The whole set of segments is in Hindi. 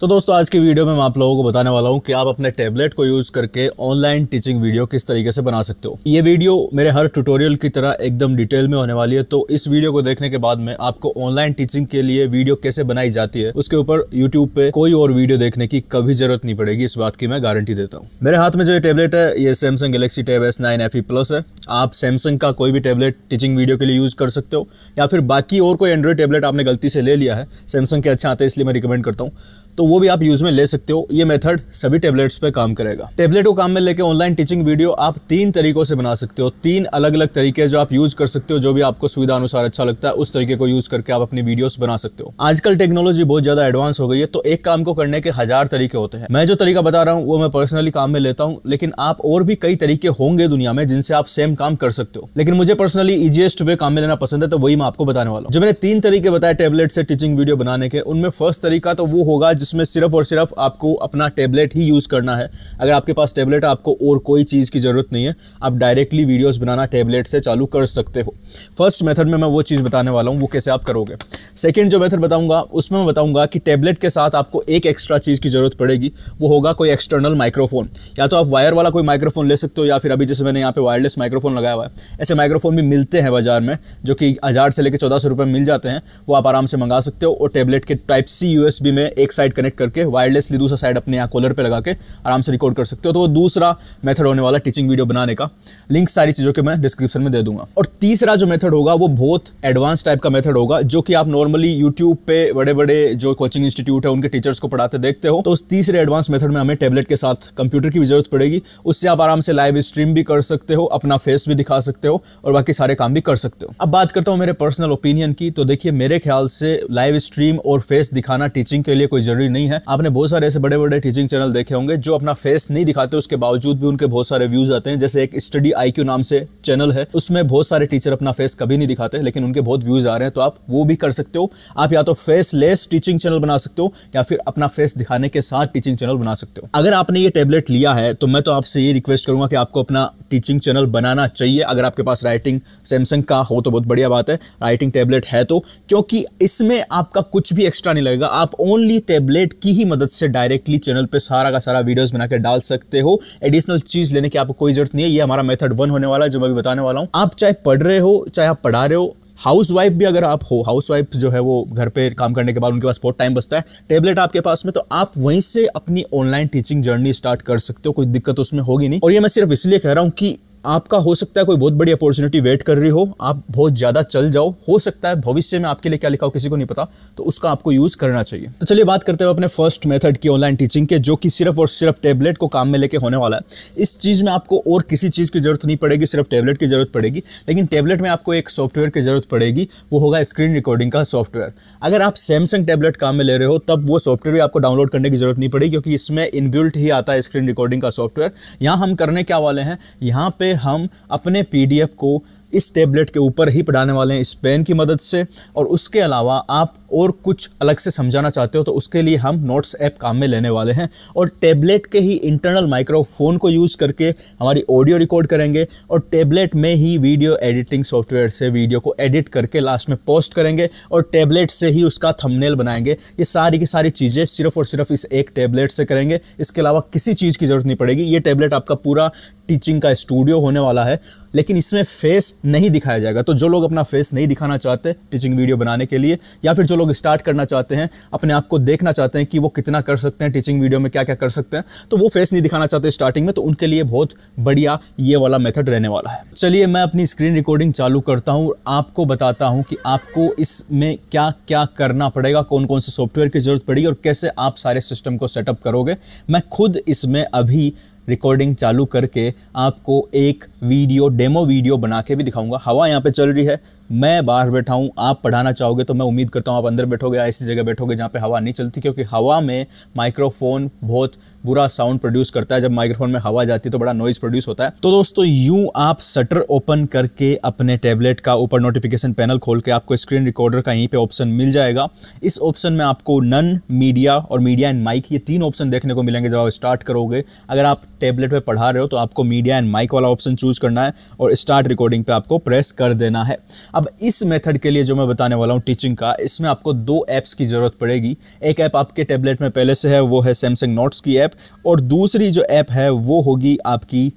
तो दोस्तों आज की वीडियो में मैं आप लोगों को बताने वाला हूँ कि आप अपने टैबलेट को यूज़ करके ऑनलाइन टीचिंग वीडियो किस तरीके से बना सकते हो ये वीडियो मेरे हर ट्यूटोरियल की तरह एकदम डिटेल में होने वाली है तो इस वीडियो को देखने के बाद में आपको ऑनलाइन टीचिंग के लिए वीडियो कैसे बनाई जाती है उसके ऊपर यूट्यूब पे कोई और वीडियो देखने की कभी जरूरत नहीं पड़ेगी इस बात की मैं गारंटी देता हूँ मेरे हाथ में जो ये टेबलेट है ये Samsung Galaxy tab S nine F E plus है आप सैमसंग का कोई भी टैबलेट टीचिंग वीडियो के लिए यूज़ कर सकते हो या फिर बाकी और कोई एंड्रॉइड टेबलेट आपने गलती से ले लिया है सैमसंग के अच्छे आते हैं इसलिए मैं रिकमेंड करता हूँ तो वो भी आप यूज में ले सकते हो ये मेथड सभी टेबलेट्स पे काम करेगा टेबलेट को काम में लेके ऑनलाइन टीचिंग वीडियो आप तीन तरीकों से बना सकते हो तीन अलग अलग तरीके जो आप यूज कर सकते हो जो भी आपको सुविधा अनुसार अच्छा लगता है उस तरीके को यूज करके आप अपनी वीडियोस बना सकते हो आजकल टेक्नोलॉजी बहुत ज्यादा एडवांस हो गई है तो एक काम को करने के हजार तरीके होते हैं मैं जो तरीका बता रहा हूँ वो मैं पर्सनली काम में लेता हूँ लेकिन आप और भी कई तरीके होंगे दुनिया में जिनसे आप सेम काम कर सकते हो लेकिन मुझे पर्सनली इजिएस्ट वे काम में लेना पसंद है तो वही मैं आपको बताने वाला हूँ जो मैंने तीन तरीके बताए टेबलेट से टीचिंग वीडियो बनाने के उनमें फर्स्ट तरीका तो वो होगा जिसमें उसमें सिर्फ और सिर्फ आपको अपना टैबलेट ही यूज़ करना है अगर आपके पास टैबलेट है आपको और कोई चीज़ की ज़रूरत नहीं है आप डायरेक्टली वीडियोस बनाना टैबलेट से चालू कर सकते हो फर्स्ट मेथड में मैं वो चीज़ बताने वाला हूँ वो कैसे आप करोगे सेकेंड जो मेथड बताऊँगा उसमें मैं बताऊँगा कि टैबलेट के साथ आपको एक एक्स्ट्रा चीज़ की ज़रूरत पड़ेगी वो होगा कोई एक्सटर्नल माइक्रोफोन या तो आप वायर वाला कोई माइक्रोफोन ले सकते हो या फिर अभी जैसे मैंने यहाँ पर वायरलेस माइक्रोफोन लगाया हुआ है ऐसे माइक्रोफोन भी मिलते हैं बाजार में जो कि हज़ार से लेकर चौदह सौ मिल जाते हैं वो आप आराम से मंगा सकते हो और टैबलेट के टाइप सी यू में एक साइड कनेक्ट कनेक्ट करके वायरलेसली दूसरा साइड अपने यहाँ कॉलर पर लगा के आराम से रिकॉर्ड कर सकते हो तो वो दूसरा मेथड होने वाला टीचिंग वीडियो बनाने का लिंक सारी चीज़ों के मैं डिस्क्रिप्शन में दे दूंगा और तीसरा जो मेथड होगा वो बहुत एडवांस टाइप का मेथड होगा जो कि आप नॉर्मली यूट्यूब पे बड़े बड़े जो कोचिंग इंस्टीट्यूट है उनके टीचर्स को पढ़ाते देखते हो तो उस तीसरे एडवांस मेथड में हमें टेबलेट के साथ कंप्यूटर की जरूरत पड़ेगी उससे आप आराम से लाइव स्ट्रीम भी कर सकते हो अपना फेस भी दिखा सकते हो और बाकी सारे काम भी कर सकते हो अब बात करता हूँ मेरे पर्सनल ओपिनियन की तो देखिए मेरे ख्याल से लाइव स्ट्रीम और फेस दिखाना टीचिंग के लिए कोई जरूरी नहीं नहीं है आपने बहुत सारे ऐसे बड़े बड़े टीचिंग चैनल देखे होंगे जो अपना फेस नहीं दिखाते उसके बावजूद भी उनके बहुत सारे व्यूज आते हैं जैसे एक स्टडी आई नाम से चैनल है उसमें बहुत सारे टीचर अपना फेस कभी नहीं दिखाते लेकिन उनके बहुत व्यूज आ रहे हैं तो आप वो भी कर सकते हो आप या तो फेस लेस टीचिंग चैनल बना सकते हो या फिर अपना फेस दिखाने के साथ टीचिंग चैनल बना सकते हो अगर आपने ये टेबलेट लिया है तो मैं तो आपसे ये रिक्वेस्ट करूंगा कि आपको अपना टीचिंग चैनल बनाना चाहिए अगर आपके पास राइटिंग सैमसंग का हो तो बहुत बढ़िया बात है राइटिंग टेबलेट है तो क्योंकि इसमें आपका कुछ भी एक्स्ट्रा नहीं लगेगा आप ओनली टेबलेट वॉलेट की ही मदद से डायरेक्टली चैनल पे सारा का सारा वीडियोस बना के डाल सकते हो एडिशनल चीज लेने की आपको कोई जरूरत नहीं है ये हमारा मेथड वन होने वाला है जो मैं भी बताने वाला हूँ आप चाहे पढ़ रहे हो चाहे आप पढ़ा रहे हो हाउस वाइफ भी अगर आप हो हाउस वाइफ जो है वो घर पे काम करने के बाद उनके पास बहुत टाइम बचता है टेबलेट आपके पास में तो आप वहीं से अपनी ऑनलाइन टीचिंग जर्नी स्टार्ट कर सकते हो कोई दिक्कत उसमें होगी नहीं और ये मैं सिर्फ इसलिए कह रहा हूँ कि आपका हो सकता है कोई बहुत बड़ी अपॉर्चुनिटी वेट कर रही हो आप बहुत ज़्यादा चल जाओ हो सकता है भविष्य में आपके लिए क्या लिखा हो किसी को नहीं पता तो उसका आपको यूज़ करना चाहिए तो चलिए बात करते हैं अपने फर्स्ट मेथड की ऑनलाइन टीचिंग के जो कि सिर्फ और सिर्फ टेबलेट को काम में लेके होने वाला है इस चीज़ में आपको और किसी चीज़ की ज़रूरत नहीं पड़ेगी सिर्फ टेबलेट की ज़रूरत पड़ेगी लेकिन टेबलेट में आपको एक सॉफ्टवेयर की ज़रूरत पड़ेगी वो होगा स्क्रीन रिकॉर्डिंग का सॉफ्टवेयर अगर आप सैमसंग टैबलेट काम में ले रहे हो तब वो सॉफ्टवेयर भी आपको डाउनलोड करने की ज़रूरत नहीं पड़ेगी क्योंकि इसमें इनबिल्ट ही आता है स्क्रीन रिकॉर्डिंग का सॉफ्टवेयर यहाँ हम करने क्या वाले हैं यहाँ पर हम अपने पी को इस टेबलेट के ऊपर ही पढ़ाने वाले हैं इस पेन की मदद से और उसके अलावा आप और कुछ अलग से समझाना चाहते हो तो उसके लिए हम नोट्स ऐप काम में लेने वाले हैं और टेबलेट के ही इंटरनल माइक्रोफोन को यूज़ करके हमारी ऑडियो रिकॉर्ड करेंगे और टेबलेट में ही वीडियो एडिटिंग सॉफ्टवेयर से वीडियो को एडिट करके लास्ट में पोस्ट करेंगे और टेबलेट से ही उसका थमनेल बनाएंगे ये सारी की सारी चीज़ें सिर्फ और सिर्फ इस एक टेबलेट से करेंगे इसके अलावा किसी चीज़ की ज़रूरत नहीं पड़ेगी ये टेबलेट आपका पूरा टीचिंग का स्टूडियो होने वाला है लेकिन इसमें फेस नहीं दिखाया जाएगा तो जो लोग अपना फेस नहीं दिखाना चाहते टीचिंग वीडियो बनाने के लिए या फिर जो लोग स्टार्ट करना चाहते हैं अपने आप को देखना चाहते हैं कि वो कितना कर सकते हैं टीचिंग वीडियो में क्या क्या कर सकते हैं तो वो फेस नहीं दिखाना चाहते स्टार्टिंग में तो उनके लिए बहुत बढ़िया ये वाला मेथड रहने वाला है चलिए मैं अपनी स्क्रीन रिकॉर्डिंग चालू करता हूँ आपको बताता हूँ कि आपको इसमें क्या क्या करना पड़ेगा कौन कौन से सॉफ्टवेयर की जरूरत पड़ेगी और कैसे आप सारे सिस्टम को सेटअप करोगे मैं खुद इसमें अभी रिकॉर्डिंग चालू करके आपको एक वीडियो डेमो वीडियो बना के भी दिखाऊंगा हवा यहाँ पे चल रही है मैं बाहर बैठा हूँ आप पढ़ाना चाहोगे तो मैं उम्मीद करता हूँ आप अंदर बैठोगे ऐसी जगह बैठोगे जहाँ पे हवा नहीं चलती क्योंकि हवा में माइक्रोफोन बहुत बुरा साउंड प्रोड्यूस करता है जब माइक्रोफोन में हवा जाती है तो बड़ा नॉइज प्रोड्यूस होता है तो दोस्तों यूँ आप शटर ओपन करके अपने टैबलेट का ऊपर नोटिफिकेशन पैनल खोल के आपको स्क्रीन रिकॉर्डर का यहीं पर ऑप्शन मिल जाएगा इस ऑप्शन में आपको नन मीडिया और मीडिया एंड माइक ये तीन ऑप्शन देखने को मिलेंगे जब आप स्टार्ट करोगे अगर आप टैबलेट पर पढ़ा रहे हो तो आपको मीडिया एंड माइक वाला ऑप्शन चूज चूज़ करना है और स्टार्ट रिकॉर्डिंग पे आपको प्रेस कर देना है अब इस मेथड के लिए जो मैं बताने वाला हूँ टीचिंग का इसमें आपको दो ऐप्स की ज़रूरत पड़ेगी एक ऐप आपके टैबलेट में पहले से है वो है सैमसंग नोट्स की ऐप और दूसरी जो ऐप है वो होगी आपकी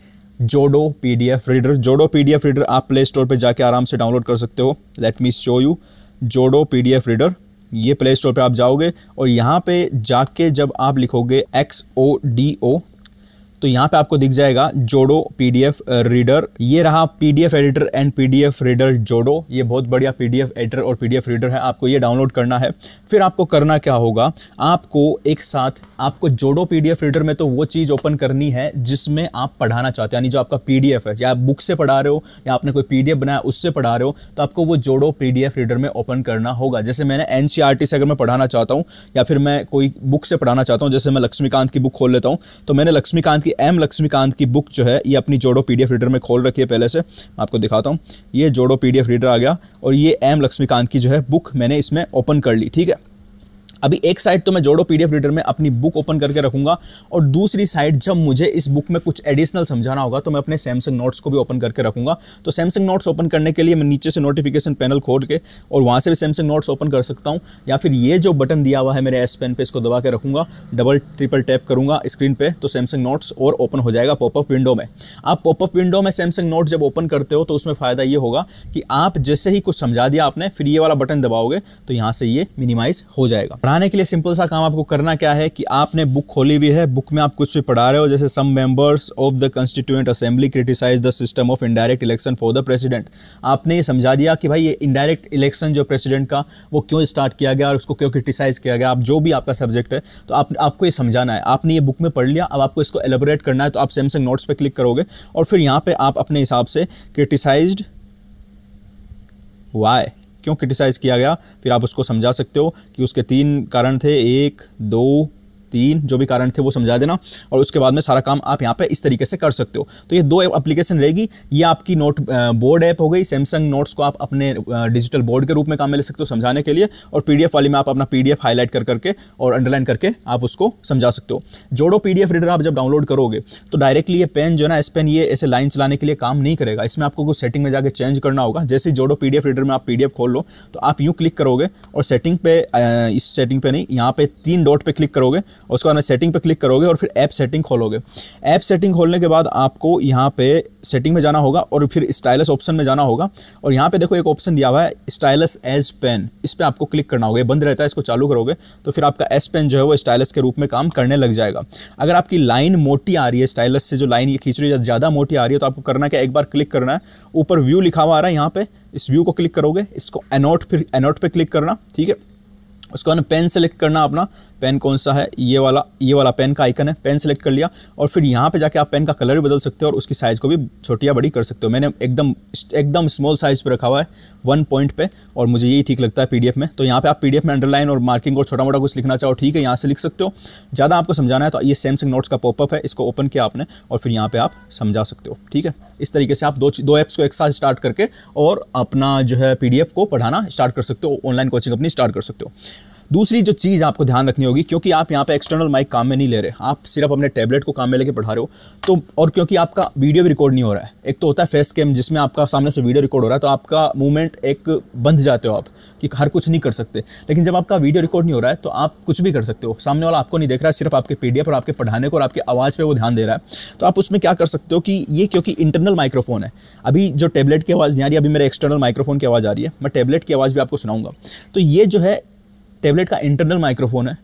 Xodo F reader Xodo F reader आप प्ले स्टोर पर जाके आराम से डाउनलोड कर सकते हो let me show you Xodo F reader ये प्ले स्टोर पर आप जाओगे और यहाँ पे जाके जब आप लिखोगे एक्स ओ डी ओ तो यहाँ पे आपको दिख जाएगा जोडो पीडीएफ रीडर ये रहा PDF editor and PDF reader Xodo ये बहुत बढ़िया पीडीएफ एडिटर और पीडीएफ रीडर है आपको ये डाउनलोड करना है फिर आपको करना क्या होगा आपको एक साथ आपको जोडो पीडीएफ रीडर में तो वो चीज़ ओपन करनी है जिसमें आप पढ़ाना चाहते हैं यानी जो आपका पीडीएफ है या आप बुक से पढ़ा रहे हो या आपने कोई पीडीएफ बनाया उससे पढ़ा रहे हो तो आपको वो जोडो पीडीएफ रीडर में ओपन करना होगा जैसे मैंने एन से अगर मैं पढ़ाना चाहता हूँ या फिर मैं कोई बुक से पढ़ाना चाहता हूँ जैसे मैं लक्ष्मीकांत की बुक खोल लेता हूँ तो मैंने लक्ष्मीकांत की कि एम लक्ष्मीकांत की बुक जो है ये अपनी जोड़ो पीडीएफ रीडर में खोल रखी है पहले से आपको दिखाता हूँ ये जोड़ो पीडीएफ रीडर आ गया और ये एम लक्ष्मीकांत की जो है बुक मैंने इसमें ओपन कर ली ठीक है अभी एक साइड तो मैं जोड़ो पीडीएफ रीडर में अपनी बुक ओपन करके रखूंगा और दूसरी साइड जब मुझे इस बुक में कुछ एडिशनल समझाना होगा तो मैं अपने सैमसंग नोट्स को भी ओपन करके रखूंगा तो सैमसंग नोट्स ओपन करने के लिए मैं नीचे से नोटिफिकेशन पैनल खोल के और वहाँ से भी सैमसंग नोट्स ओपन कर सकता हूँ या फिर ये जो बटन दिया हुआ है मेरे एस पेन पर इसको दबा के रखूँगा डबल ट्रिपल टैप करूँगा स्क्रीन पर तो सैमसंग नोट्स और ओपन हो जाएगा पॉपअप विंडो में आप पॉपअप विंडो में सैमसंग नोट जब ओपन करते हो तो उसमें फ़ायदा ये होगा कि आप जैसे ही कुछ समझा दिया आपने फिर ये वाला बटन दबाओगे तो यहाँ से ये मिनिमाइज हो जाएगा पढ़ाने के लिए सिंपल सा काम आपको करना क्या है कि आपने बुक खोली हुई है बुक में आप कुछ भी पढ़ा रहे हो जैसे some members of the constituent assembly criticise the system of indirect election for the president आपने ये समझा दिया कि भाई ये इंडायरेक्ट इलेक्शन जो प्रेसिडेंट का वो क्यों स्टार्ट किया गया और उसको क्यों क्रिटिसाइज़ किया गया आप जो भी आपका सब्जेक्ट है तो आप, आपको ये समझाना है आपने ये बुक में पढ़ लिया अब आपको इसको एलोबोरेट करना है तो आप सैमसंग नोट्स पर क्लिक करोगे और फिर यहाँ पर आप अपने हिसाब से क्रिटिसाइज वाई क्यों क्रिटिसाइज़ किया गया फिर आप उसको समझा सकते हो कि उसके तीन कारण थे एक दो तीन जो भी कारण थे वो समझा देना और उसके बाद में सारा काम आप यहाँ पर इस तरीके से कर सकते हो तो ये दो एप्लीकेशन रहेगी ये आपकी नोट बोर्ड ऐप हो गई सैमसंग नोट्स को आप अपने डिजिटल बोर्ड के रूप में काम में ले सकते हो समझाने के लिए और पी वाली में आप अपना पी हाईलाइट कर करके और अंडरलाइन करके आप उसको समझा सकते हो जोड़ो पी रीडर आप जब डाउनलोड करोगे तो डायरेक्टली ये पेन जो है ना एस पेन ये ऐसे लाइन चलाने के लिए काम नहीं करेगा इसमें आपको कुछ सेटिंग में जाकर चेंज करना होगा जैसे जोड़ो पी रीडर में आप पी खोल लो तो आप यूँ क्लिक करोगे और सेटिंग पे इस सेटिंग पे नहीं यहाँ पे तीन डॉट पे क्लिक करोगे उसके बाद में सेटिंग पर क्लिक करोगे और फिर ऐप सेटिंग खोलोगे ऐप सेटिंग खोलने के बाद आपको यहाँ पे सेटिंग में जाना होगा और फिर स्टाइलस ऑप्शन में जाना होगा और यहाँ पे देखो एक ऑप्शन दिया हुआ है स्टाइलस एज पेन इस पर आपको क्लिक करना होगा बंद रहता है इसको चालू करोगे तो फिर आपका एस पेन जो है वो स्टाइलस के रूप में काम करने लग जाएगा अगर आपकी लाइन मोटी आ रही है स्टाइलस से जो लाइन ये खींच रही है ज़्यादा मोटी आ रही है तो आपको करना क्या एक बार क्लिक करना है ऊपर व्यू लिखा हुआ आ रहा है यहाँ पे इस व्यू को क्लिक करोगे इसको एनोट फिर एनोट पे क्लिक करना ठीक है उसके बाद पेन सेलेक्ट करना अपना पेन कौन सा है ये वाला ये वाला पेन का आइकन है पेन सेलेक्ट कर लिया और फिर यहाँ पे जाके आप पेन का कलर भी बदल सकते हो और उसकी साइज़ को भी छोटी या बड़ी कर सकते हो मैंने एकदम एकदम स्मॉल साइज़ पे रखा हुआ है वन पॉइंट पे और मुझे यही ठीक लगता है पी में तो यहाँ पे आप पी में अंडरलाइन और मार्किंग और छोटा मोटा कुछ लिखना चाहो ठीक है यहाँ से लिख सकते हो ज़्यादा आपको समझाना है तो ये सैमसंग नोट्स का पॉपअप है इसको ओपन किया आपने और फिर यहाँ पर आप समझा सकते हो ठीक है इस तरीके से आप दो दो ऐप्स को एक साथ स्टार्ट करके और अपना जो है पी को पढ़ाना स्टार्ट कर सकते हो ऑनलाइन कोचिंग अपनी स्टार्ट कर सकते हो दूसरी जो चीज़ आपको ध्यान रखनी होगी क्योंकि आप यहाँ पे एक्सटर्नल माइक काम में नहीं ले रहे आप सिर्फ अपने टैबलेट को काम में लेके पढ़ा रहे हो तो और क्योंकि आपका वीडियो भी रिकॉर्ड नहीं हो रहा है एक तो होता है फेस कैम जिसमें आपका सामने से वीडियो रिकॉर्ड हो रहा है तो आपका मूवमेंट एक बंद जाते हो आप कि हर कुछ नहीं कर सकते लेकिन जब आपका वीडियो रिकॉर्ड नहीं हो रहा है तो आप कुछ भी कर सकते हो सामने वाला आपको नहीं देख रहा है सिर्फ आपके पी और आपके पढ़ाने को और आपकी आवाज़ पर वो ध्यान दे रहा है तो आप उसमें क्या कर सकते हो कि ये क्योंकि इंटरनल माइक्रोफोन है अभी जो टैबलेट की आवाज़ नहीं आ रही अभी मेरे एक्सटर्नल माइक्रोफोन की आवाज़ आ रही है मैं टैबलेट की आवाज़ भी आपको सुनाऊंगा तो ये जो है टेबलेट का इंटरनल माइक्रोफोन है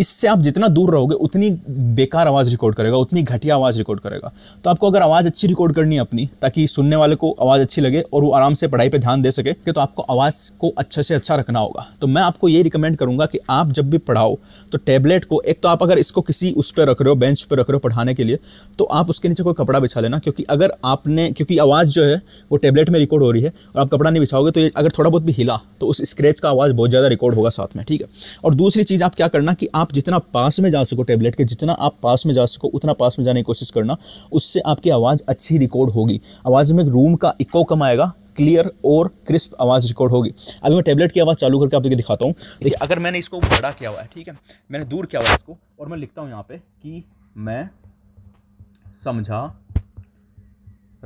इससे आप जितना दूर रहोगे उतनी बेकार आवाज़ रिकॉर्ड करेगा उतनी घटिया आवाज़ रिकॉर्ड करेगा तो आपको अगर आवाज़ अच्छी रिकॉर्ड करनी है अपनी ताकि सुनने वाले को आवाज़ अच्छी लगे और वो आराम से पढ़ाई पर ध्यान दे सके तो आपको आवाज़ को अच्छे से अच्छा रखना होगा तो मैं आपको ये रिकमेंड करूँगा कि आप जब भी पढ़ाओ तो टैबलेट को एक तो आप अगर इसको किसी उस पर रख रहे हो बेंच पर रख रहे हो पढ़ाने के लिए तो आप उसके नीचे कोई कपड़ा बिछा लेना क्योंकि अगर आपने क्योंकि आवाज़ जो है वो टैबलेट में रिकॉर्ड हो रही है और आप कपड़ा नहीं बिछाओगे तो ये अगर थोड़ा बहुत भी हिला तो उस स्क्रेच का आवाज़ बहुत ज़्यादा रिकॉर्ड होगा साथ में ठीक है और दूसरी चीज़ आप क्या करना कि आप आप जितना पास में जा सको टैबलेट के जितना आप पास में जा सको उतना पास में जाने की कोशिश करना उससे आपकी आवाज़ अच्छी रिकॉर्ड होगी आवाज़ में रूम का इको कम आएगा क्लियर और क्रिस्प आवाज़ रिकॉर्ड होगी अभी मैं टैबलेट की आवाज़ चालू करके आपको दिखाता हूँ देखिए अगर मैंने इसको बड़ा किया हुआ है ठीक है मैंने दूर किया हुआ है इसको और मैं लिखता हूँ यहाँ पर कि मैं समझा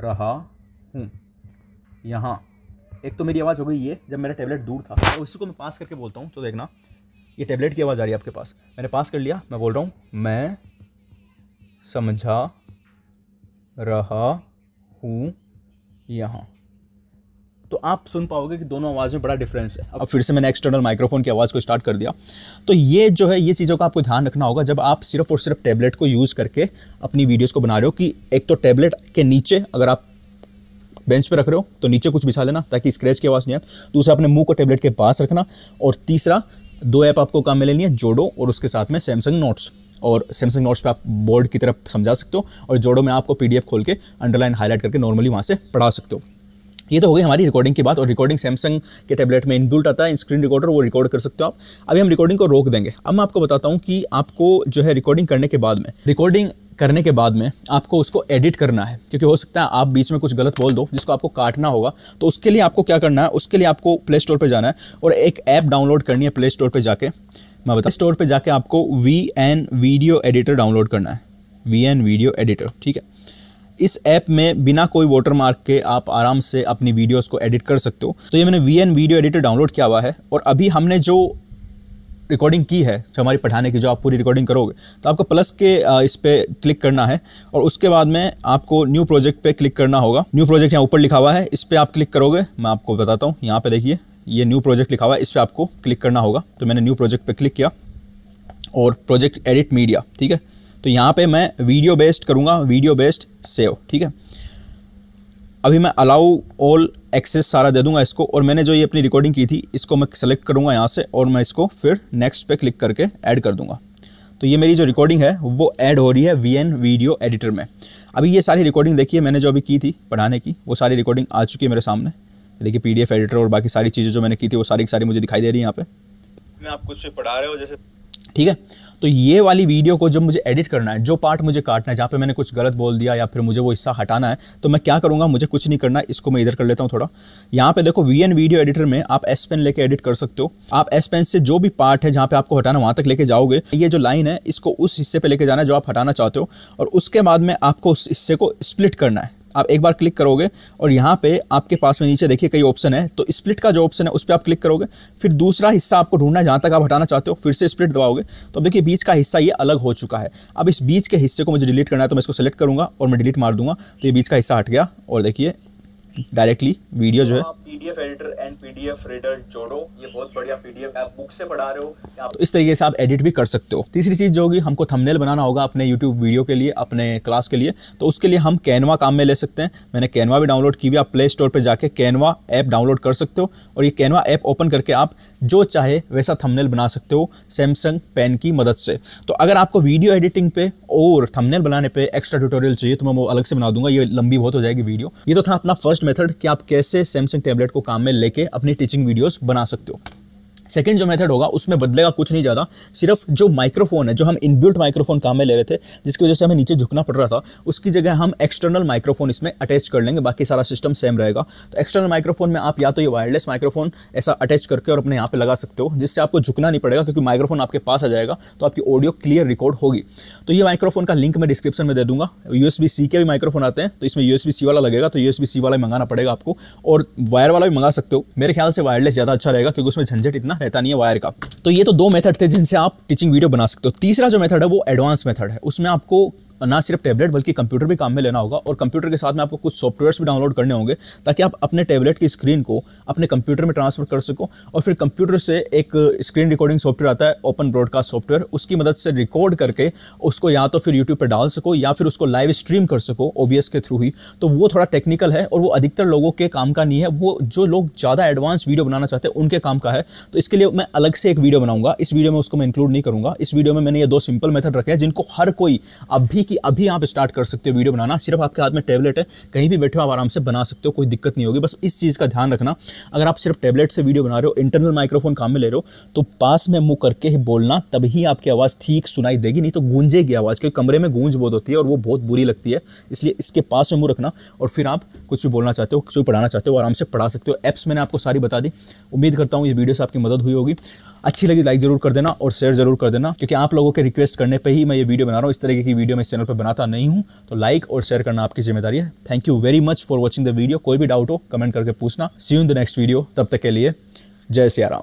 रहा हूँ यहाँ एक तो मेरी आवाज़ हो गई ये जब मेरा टैबलेट दूर था और तो इसको मैं पास करके बोलता हूँ तो देखना ये टेबलेट की आवाज़ आ रही है आपके पास मैंने पास कर लिया मैं बोल रहा हूँ मैं समझा रहा हूँ यहाँ तो आप सुन पाओगे कि दोनों आवाज़ में बड़ा डिफरेंस है अब फिर से मैंने एक्सटर्नल माइक्रोफोन की आवाज़ को स्टार्ट कर दिया तो ये जो है ये चीज़ों का आपको ध्यान रखना होगा जब आप सिर्फ और सिर्फ टैबलेट को यूज़ करके अपनी वीडियोस को बना रहे हो कि एक तो टैबलेट के नीचे अगर आप बेंच पर रख रहे हो तो नीचे कुछ बिछा लेना ताकि स्क्रैच की आवाज़ नहीं आए दूसरा अपने मुंह को टेबलेट के पास रखना और तीसरा दो ऐप आपको काम में लेनी है जोडो और उसके साथ में सैमसंग नोट्स और सैमसंग नोट्स पे आप बोर्ड की तरफ समझा सकते हो और जोडो में आपको पी खोल के अंडरलाइन हाईलाइट करके नॉर्मली वहाँ से पढ़ा सकते हो ये तो हो गई हमारी रिकॉर्डिंग की बात और रिकॉर्डिंग सैमसंग के टैबलेट में इनबिल्ट आता है स्क्रीन रिकॉर्डर वो रिकॉर्ड कर सकते हो आप अभी हम रिकॉर्डिंग को रोक देंगे अब मैं आपको बताता हूँ कि आपको जो है रिकॉर्डिंग करने के बाद में रिकॉर्डिंग करने के बाद में आपको उसको एडिट करना है क्योंकि हो सकता है आप बीच में कुछ गलत बोल दो जिसको आपको काटना होगा तो उसके लिए आपको क्या करना है उसके लिए आपको प्ले स्टोर पर जाना है और एक ऐप डाउनलोड करनी है प्ले स्टोर पर जाके मैं बता स्टोर पर जाके आपको V N video editor download करना है वी एन वीडियो एडिटर ठीक है इस ऐप में बिना कोई वाटर मार्क के आप आराम से अपनी वीडियोस को एडिट कर सकते हो तो ये मैंने V N video editor download किया हुआ है और अभी हमने जो रिकॉर्डिंग की है जो हमारी पठाने की जो आप पूरी रिकॉर्डिंग करोगे तो आपको प्लस के इस पर क्लिक करना है और उसके बाद में आपको न्यू प्रोजेक्ट पे क्लिक करना होगा न्यू प्रोजेक्ट यहाँ ऊपर लिखा हुआ है इस पर आप क्लिक करोगे मैं आपको बताता हूँ यहाँ पर देखिए ये न्यू प्रोजेक्ट लिखा हुआ है इस पर आपको क्लिक करना होगा तो मैंने न्यू प्रोजेक्ट पर क्लिक किया और प्रोजेक्ट एडिट मीडिया ठीक है तो यहाँ पर मैं वीडियो बेस्ड करूँगा वीडियो बेस्ड सेव ठीक है अभी मैं अलाउ ऑल एक्सेस सारा दे दूंगा इसको और मैंने जो ये अपनी रिकॉर्डिंग की थी इसको मैं सेलेक्ट करूंगा यहाँ से और मैं इसको फिर नेक्स्ट पे क्लिक करके ऐड कर दूंगा तो ये मेरी जो रिकॉर्डिंग है वो ऐड हो रही है वी एन वीडियो एडिटर में अभी ये सारी रिकॉर्डिंग देखिए मैंने जो अभी की थी पढ़ाने की वो सारी रिकॉर्डिंग आ चुकी है मेरे सामने देखिए पी एडिटर और बाकी सारी चीज़ें जो मैंने की थी वो सारी की सारी मुझे दिखाई दे रही है यहाँ पे आप कुछ पढ़ा रहे हो जैसे ठीक है तो ये वाली वीडियो को जब मुझे एडिट करना है जो पार्ट मुझे काटना है जहाँ पर मैंने कुछ गलत बोल दिया या फिर मुझे वो हिस्सा हटाना है तो मैं क्या करूँगा मुझे कुछ नहीं करना इसको मैं इधर कर लेता हूँ थोड़ा यहाँ पे देखो वी वीडियो एडिटर में आप एस पेन लेके एडिट कर सकते हो आप एस पेन से जो भी पार्ट है जहाँ पे आपको हटाना वहाँ तक लेके जाओगे ये जो लाइन है इसको उस हिस्से पर लेके जाना है जो आप हटाना चाहते हो और उसके बाद में आपको उस हिस्से को स्प्लिट करना है आप एक बार क्लिक करोगे और यहाँ पे आपके पास में नीचे देखिए कई ऑप्शन है तो स्प्लिट का जो ऑप्शन है उस पर आप क्लिक करोगे फिर दूसरा हिस्सा आपको ढूंढना जहाँ तक आप हटाना चाहते हो फिर से स्प्लिट दबाओगे तो अब देखिए बीच का हिस्सा ये अलग हो चुका है अब इस बीच के हिस्से को मुझे डिलीट करना है तो मैं इसको सेलेक्ट करूँगा और मैं डिलीट मार दूंगा तो ये बीच का हिस्सा हट गया और देखिए डायरेक्टली वीडियो जो है पी एडिटर आप तो इस तरीके से आप एडिट भी कर सकते हो तीसरी चीज़ जो होगी हमको थंबनेल बनाना होगा अपने यूट्यूब वीडियो के लिए अपने क्लास के लिए तो उसके लिए हम कैनवा काम में ले सकते हैं मैंने कैनवा भी डाउनलोड की हुई आप प्ले स्टोर पर कैनवा ऐप डाउनलोड कर सकते हो और ये कैनवा ऐप ओपन करके आप जो चाहे वैसा थंबनेल बना सकते हो सैमसंग पेन की मदद से तो अगर आपको वीडियो एडिटिंग पे और थंबनेल बनाने पे एक्स्ट्रा ट्यूटोरियल चाहिए तो मैं वो अलग से बना दूंगा ये लंबी बहुत हो जाएगी वीडियो ये तो था अपना फर्स्ट मेथड कि आप कैसे सैमसंग टैबलेट को काम में लेके अपने अपनी टीचिंग वीडियोस बना सकते हो सेकेंड जो मेथड होगा उसमें बदलेगा कुछ नहीं ज़्यादा सिर्फ जो माइक्रोफोन है जो हम इनबिल्ट माइक्रोफोन काम में ले रहे थे जिसकी वजह से हमें नीचे झुकना पड़ रहा था उसकी जगह हम एक्सटर्नल माइक्रोफोन इसमें अटैच कर लेंगे बाकी सारा सिस्टम सेम रहेगा तो एक्सटर्नल माइक्रोफोन में आप या तो ये वायरलेस माइक्रोफोन ऐसा अटैच करके और अपने यहाँ पर लगा सकते हो जिससे आपको झुकना नहीं पड़ेगा क्योंकि माइक्रोफोन आपके पास आ जाएगा तो आपकी ऑडियो क्लियर रिकॉर्ड होगी तो ये माइक्रोफोन का लिंक मैं डिस्क्रिप्शन में दे दूँगा यू सी के भी माइक्रोफोन आते हैं तो इसमें यू सी वाला लगेगा तो यू सी वाला मंगाना पड़ेगा आपको और वायर वाला भी मंगा सकते हो मेरे ख्याल से वायरलेस ज़्यादा अच्छा रहेगा क्योंकि उसमें झंझट इतना करना रहता नहीं है वायर का तो ये तो दो मेथड थे जिनसे आप टीचिंग वीडियो बना सकते हो तीसरा जो मेथड है वो एडवांस मेथड है उसमें आपको ना सिर्फ टैबलेट बल्कि कंप्यूटर भी काम में लेना होगा और कंप्यूटर के साथ में आपको कुछ सॉफ्टवेयर्स भी डाउनलोड करने होंगे ताकि आप अपने टैबलेट की स्क्रीन को अपने कंप्यूटर में ट्रांसफर कर सको और फिर कंप्यूटर से एक स्क्रीन रिकॉर्डिंग सॉफ्टवेयर आता है ओपन ब्रॉडकास्ट सॉफ्टवेयर उसकी मदद से रिकॉर्ड करके उसको या तो फिर यूट्यूब पर डाल सको या फिर उसको लाइव स्ट्रीम कर सको ओ के थ्रू ही तो वो थोड़ा टेक्निकल है और वो अधिकतर लोगों के काम का नहीं है वो जो लोग ज़्यादा एडवांस वीडियो बनाना चाहते हैं उनके काम का है तो इसके लिए मैं अलग से एक वीडियो बनाऊंगा इस वीडियो में उसको मैं इंक्लूड नहीं करूँगा इस वीडियो में मैंने ये दो सिंपल मेथड रखे हैं जिनको हर कोई अब भी कि अभी आप स्टार्ट कर सकते हो वीडियो बनाना सिर्फ आपके हाथ में टैबलेट है कहीं भी बैठे हो आप आराम से बना सकते हो कोई दिक्कत नहीं होगी बस इस चीज़ का ध्यान रखना अगर आप सिर्फ टैबलेट से वीडियो बना रहे हो इंटरनल माइक्रोफोन काम में ले रहे हो तो पास में मुँह करके ही बोलना तभी आपकी आवाज़ ठीक सुनाई देगी नहीं तो गूंजेगी आवाज़ क्योंकि कमरे में गूंज बहुत होती है और वो बहुत बुरी लगती है इसलिए इसके पास में मुँह रखना और फिर आप कुछ भी बोलना चाहते हो कुछ भी पढ़ाना चाहते हो आराम से पढ़ा सकते हो ऐप्स मैंने आपको सारी बता दी उम्मीद करता हूँ ये वीडियो से आपकी मदद हुई होगी अच्छी लगी लाइक ज़रूर कर देना और शेयर ज़रूर कर देना क्योंकि आप लोगों के रिक्वेस्ट करने पर ही मैं ये वीडियो बना रहा हूँ इस तरीके की वीडियो मैं इस चैनल पर बनाता नहीं हूँ तो लाइक और शेयर करना आपकी जिम्मेदारी है thank you very much for watching the video कोई भी डाउट हो कमेंट करके पूछना see in the next video तब तक के लिए जय सिया